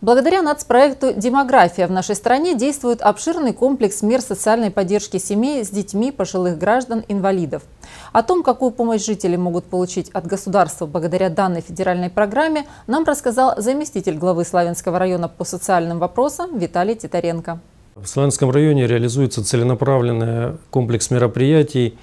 Благодаря нацпроекту «Демография» в нашей стране действует обширный комплекс мер социальной поддержки семей с детьми пожилых граждан-инвалидов. О том, какую помощь жители могут получить от государства благодаря данной федеральной программе, нам рассказал заместитель главы Славянского района по социальным вопросам Виталий Титаренко. В Славянском районе реализуется целенаправленный комплекс мероприятий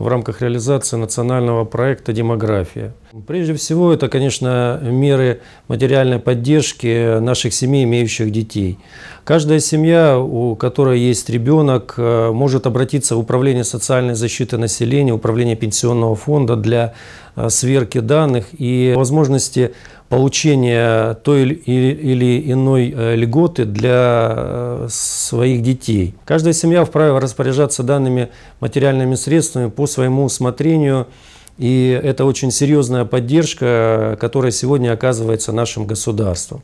в рамках реализации национального проекта «Демография». Прежде всего, это, конечно, меры материальной поддержки наших семей, имеющих детей. Каждая семья, у которой есть ребенок, э, может обратиться в Управление социальной защиты населения, Управление пенсионного фонда для э, сверки данных и возможности получения той или иной э, льготы для своих детей. Каждая семья вправе распоряжаться данными материальными средствами по своему усмотрению – и это очень серьезная поддержка, которая сегодня оказывается нашим государством.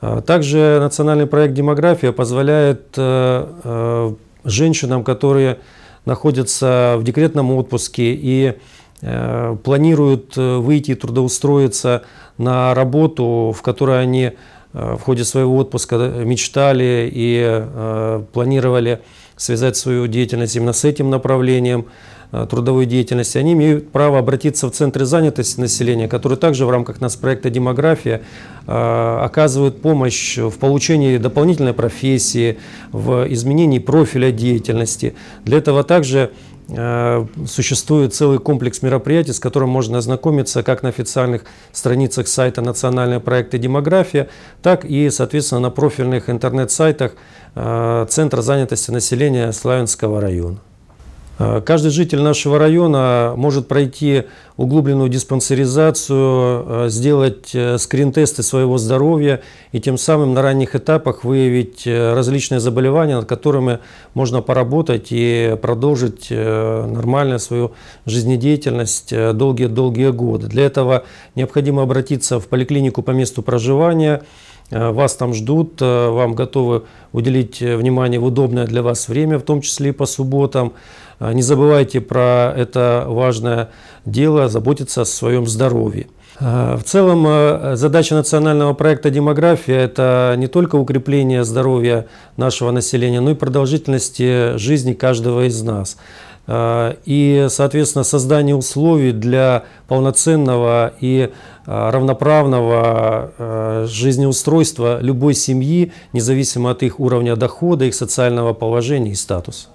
А, также национальный проект «Демография» позволяет э, э, женщинам, которые находятся в декретном отпуске и э, планируют выйти и трудоустроиться на работу, в которой они в ходе своего отпуска мечтали и планировали связать свою деятельность именно с этим направлением. Э, трудовой деятельности, они имеют право обратиться в центры занятости населения, которые также в рамках нас проекта «Демография» э, оказывают помощь в получении дополнительной профессии, в изменении профиля деятельности. Для этого также э, существует целый комплекс мероприятий, с которым можно ознакомиться как на официальных страницах сайта «Национальные проекты демография», так и, соответственно, на профильных интернет-сайтах Центра занятости населения Славянского района. Э, каждый житель нашего района может пройти углубленную диспансеризацию, э, сделать э, скрин-тесты своего здоровья и тем самым на ранних этапах выявить различные заболевания, над которыми можно поработать и продолжить нормальную свою жизнедеятельность долгие-долгие годы. Для этого необходимо обратиться в поликлинику по месту проживания, Э, вас там ждут, э, вам готовы уделить э, внимание в удобное для вас время, в том числе и по субботам. Не забывайте про это важное дело, заботиться о своем здоровье. В целом задача национального проекта «Демография» – это не только укрепление здоровья нашего населения, но и продолжительности жизни каждого из нас. Э, и, соответственно, создание условий для полноценного и э, равноправного э, жизнеустройства любой семьи, независимо от их уровня дохода, их социального положения и статуса.